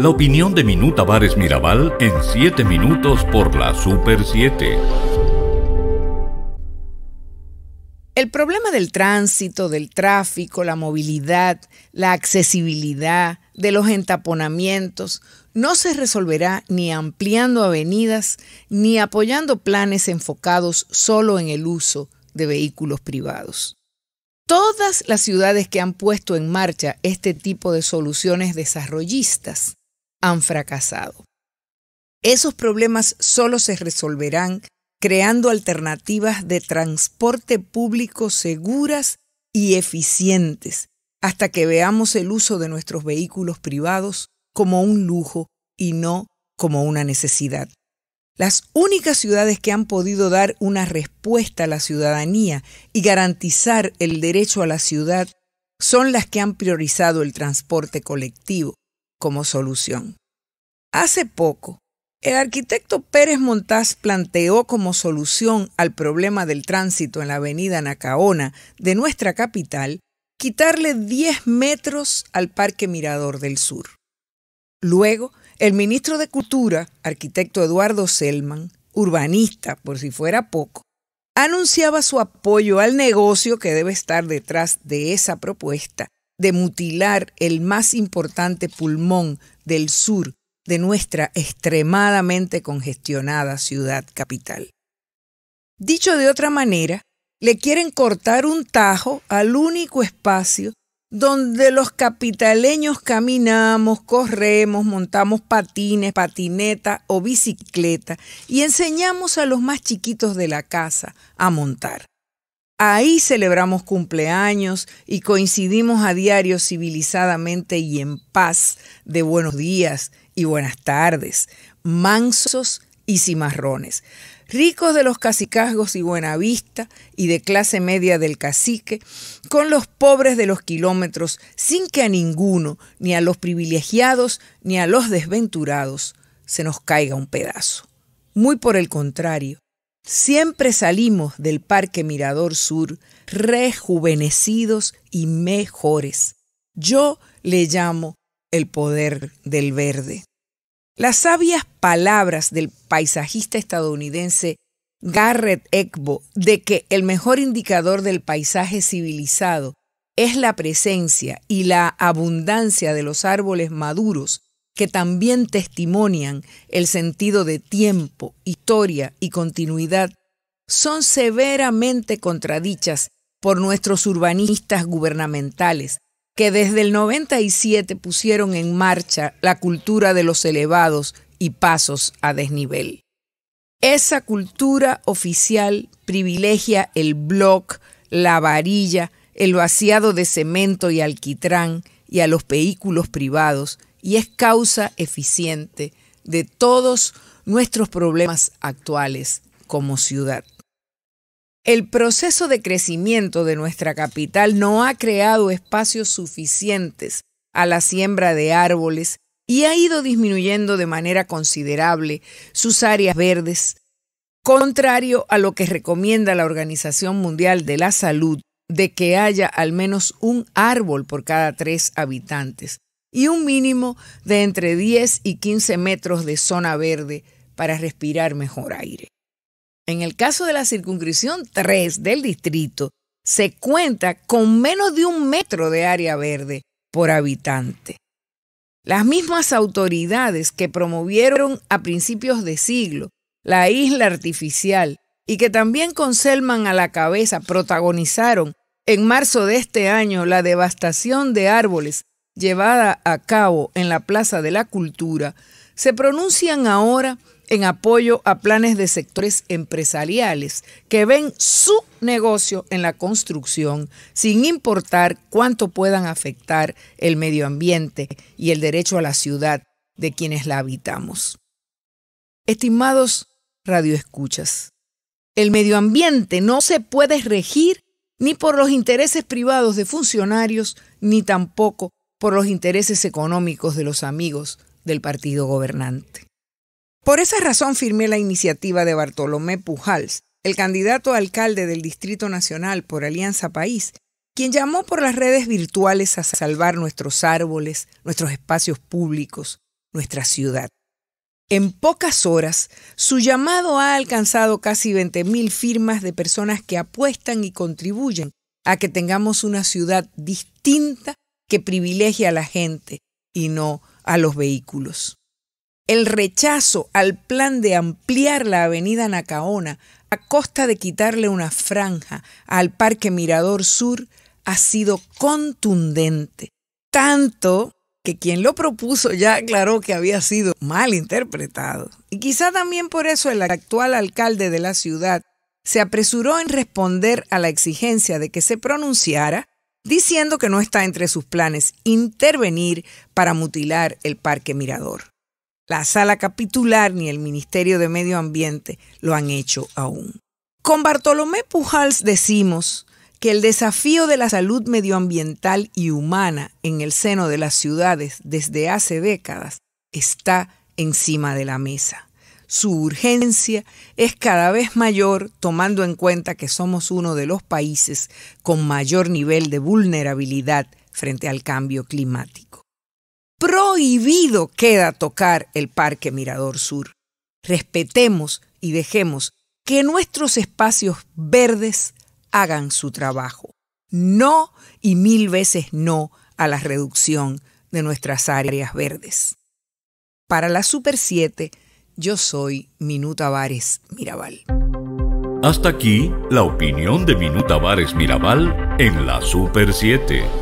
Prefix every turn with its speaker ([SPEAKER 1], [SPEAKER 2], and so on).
[SPEAKER 1] La opinión de Minuta Vares Mirabal en 7 minutos por la Super 7. El problema del tránsito, del tráfico, la movilidad, la accesibilidad, de los entaponamientos, no se resolverá ni ampliando avenidas ni apoyando planes enfocados solo en el uso de vehículos privados. Todas las ciudades que han puesto en marcha este tipo de soluciones desarrollistas han fracasado. Esos problemas solo se resolverán creando alternativas de transporte público seguras y eficientes hasta que veamos el uso de nuestros vehículos privados como un lujo y no como una necesidad. Las únicas ciudades que han podido dar una respuesta a la ciudadanía y garantizar el derecho a la ciudad son las que han priorizado el transporte colectivo, como solución. Hace poco, el arquitecto Pérez Montás planteó como solución al problema del tránsito en la avenida Nacaona de nuestra capital quitarle 10 metros al Parque Mirador del Sur. Luego, el ministro de Cultura, arquitecto Eduardo Selman, urbanista por si fuera poco, anunciaba su apoyo al negocio que debe estar detrás de esa propuesta de mutilar el más importante pulmón del sur de nuestra extremadamente congestionada ciudad capital. Dicho de otra manera, le quieren cortar un tajo al único espacio donde los capitaleños caminamos, corremos, montamos patines, patineta o bicicleta y enseñamos a los más chiquitos de la casa a montar. Ahí celebramos cumpleaños y coincidimos a diario civilizadamente y en paz de buenos días y buenas tardes, mansos y cimarrones, ricos de los cacicazgos y buena vista y de clase media del cacique, con los pobres de los kilómetros, sin que a ninguno, ni a los privilegiados, ni a los desventurados, se nos caiga un pedazo. Muy por el contrario, Siempre salimos del Parque Mirador Sur rejuvenecidos y mejores. Yo le llamo el poder del verde. Las sabias palabras del paisajista estadounidense Garrett Ekbo de que el mejor indicador del paisaje civilizado es la presencia y la abundancia de los árboles maduros que también testimonian el sentido de tiempo, historia y continuidad, son severamente contradichas por nuestros urbanistas gubernamentales, que desde el 97 pusieron en marcha la cultura de los elevados y pasos a desnivel. Esa cultura oficial privilegia el bloc, la varilla, el vaciado de cemento y alquitrán y a los vehículos privados, y es causa eficiente de todos nuestros problemas actuales como ciudad. El proceso de crecimiento de nuestra capital no ha creado espacios suficientes a la siembra de árboles y ha ido disminuyendo de manera considerable sus áreas verdes, contrario a lo que recomienda la Organización Mundial de la Salud de que haya al menos un árbol por cada tres habitantes y un mínimo de entre 10 y 15 metros de zona verde para respirar mejor aire. En el caso de la circunscripción 3 del distrito, se cuenta con menos de un metro de área verde por habitante. Las mismas autoridades que promovieron a principios de siglo la isla artificial y que también con Selman a la cabeza protagonizaron en marzo de este año la devastación de árboles llevada a cabo en la Plaza de la Cultura se pronuncian ahora en apoyo a planes de sectores empresariales que ven su negocio en la construcción, sin importar cuánto puedan afectar el medio ambiente y el derecho a la ciudad de quienes la habitamos. Estimados radioescuchas, el medio ambiente no se puede regir ni por los intereses privados de funcionarios, ni tampoco por los intereses económicos de los amigos del partido gobernante. Por esa razón firmé la iniciativa de Bartolomé Pujals, el candidato a alcalde del Distrito Nacional por Alianza País, quien llamó por las redes virtuales a salvar nuestros árboles, nuestros espacios públicos, nuestra ciudad. En pocas horas, su llamado ha alcanzado casi 20.000 firmas de personas que apuestan y contribuyen a que tengamos una ciudad distinta que privilegia a la gente y no a los vehículos. El rechazo al plan de ampliar la avenida Nacaona a costa de quitarle una franja al Parque Mirador Sur ha sido contundente, tanto que quien lo propuso ya aclaró que había sido mal interpretado. Y quizá también por eso el actual alcalde de la ciudad se apresuró en responder a la exigencia de que se pronunciara diciendo que no está entre sus planes intervenir para mutilar el Parque Mirador. La sala capitular ni el Ministerio de Medio Ambiente lo han hecho aún. Con Bartolomé Pujals decimos que el desafío de la salud medioambiental y humana en el seno de las ciudades desde hace décadas está encima de la mesa su urgencia es cada vez mayor tomando en cuenta que somos uno de los países con mayor nivel de vulnerabilidad frente al cambio climático. Prohibido queda tocar el Parque Mirador Sur. Respetemos y dejemos que nuestros espacios verdes hagan su trabajo. No y mil veces no a la reducción de nuestras áreas verdes. Para la Super 7, yo soy Minuta Vares Mirabal. Hasta aquí la opinión de Minuta Vares Mirabal en la Super 7.